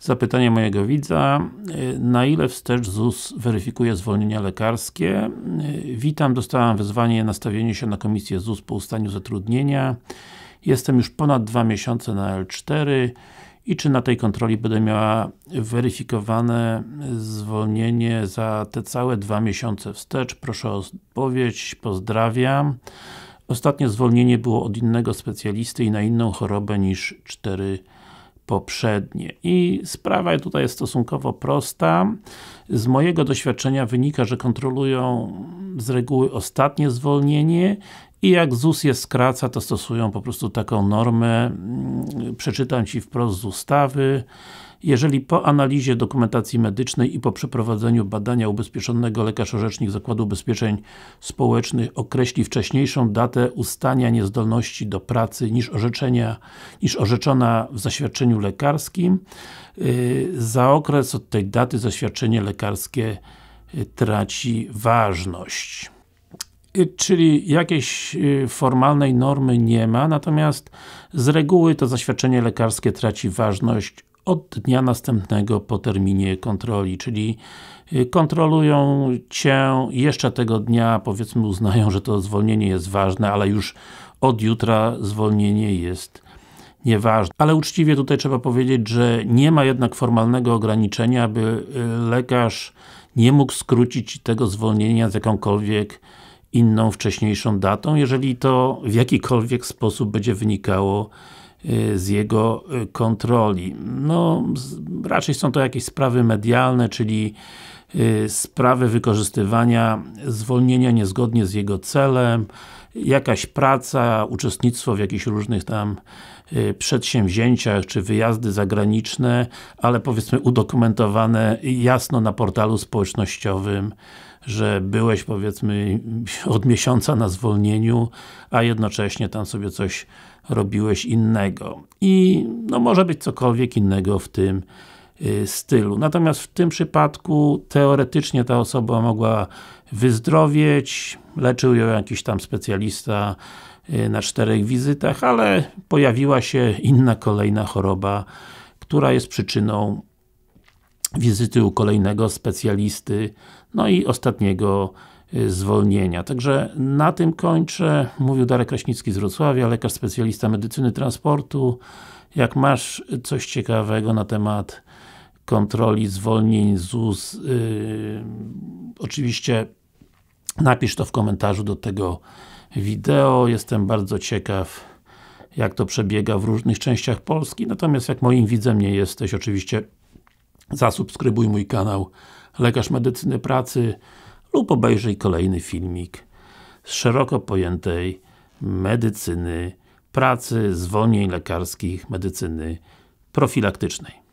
Zapytanie mojego widza. Y, na ile wstecz ZUS weryfikuje zwolnienia lekarskie? Y, witam, dostałam wezwanie na stawienie się na komisję ZUS po ustaniu zatrudnienia. Jestem już ponad dwa miesiące na L4 i czy na tej kontroli będę miała weryfikowane zwolnienie za te całe dwa miesiące wstecz? Proszę o odpowiedź. Pozdrawiam. Ostatnie zwolnienie było od innego specjalisty i na inną chorobę niż 4 poprzednie. I sprawa tutaj jest stosunkowo prosta. Z mojego doświadczenia wynika, że kontrolują z reguły ostatnie zwolnienie i jak ZUS je skraca, to stosują po prostu taką normę. Mm, przeczytam Ci wprost z ustawy. Jeżeli po analizie dokumentacji medycznej i po przeprowadzeniu badania ubezpieczonego lekarz-orzecznik Zakładu Ubezpieczeń Społecznych określi wcześniejszą datę ustania niezdolności do pracy niż, orzeczenia, niż orzeczona w zaświadczeniu lekarskim, y, za okres od tej daty zaświadczenie lekarskie y, traci ważność y, czyli jakiejś formalnej normy nie ma, natomiast z reguły to zaświadczenie lekarskie traci ważność od dnia następnego po terminie kontroli, czyli y, kontrolują Cię jeszcze tego dnia, powiedzmy uznają, że to zwolnienie jest ważne, ale już od jutra zwolnienie jest nieważne. Ale uczciwie tutaj trzeba powiedzieć, że nie ma jednak formalnego ograniczenia, aby y, lekarz nie mógł skrócić tego zwolnienia z jakąkolwiek inną wcześniejszą datą, jeżeli to w jakikolwiek sposób będzie wynikało Y, z jego y, kontroli. No, raczej są to jakieś sprawy medialne, czyli y, sprawy wykorzystywania zwolnienia niezgodnie z jego celem, jakaś praca, uczestnictwo w jakichś różnych tam Y, przedsięwzięciach czy wyjazdy zagraniczne, ale powiedzmy udokumentowane jasno na portalu społecznościowym, że byłeś powiedzmy od miesiąca na zwolnieniu, a jednocześnie tam sobie coś robiłeś innego. I no może być cokolwiek innego w tym y, stylu. Natomiast w tym przypadku teoretycznie ta osoba mogła wyzdrowieć, leczył ją jakiś tam specjalista Y, na czterech wizytach, ale pojawiła się inna kolejna choroba, która jest przyczyną wizyty u kolejnego specjalisty, no i ostatniego y, zwolnienia. Także na tym kończę. Mówił Darek Kraśnicki z Wrocławia, lekarz specjalista medycyny transportu. Jak masz coś ciekawego na temat kontroli zwolnień ZUS, yy, oczywiście napisz to w komentarzu do tego wideo. Jestem bardzo ciekaw jak to przebiega w różnych częściach Polski. Natomiast jak moim widzem nie jesteś, oczywiście zasubskrybuj mój kanał Lekarz Medycyny Pracy lub obejrzyj kolejny filmik z szeroko pojętej medycyny pracy, zwolnień lekarskich, medycyny profilaktycznej.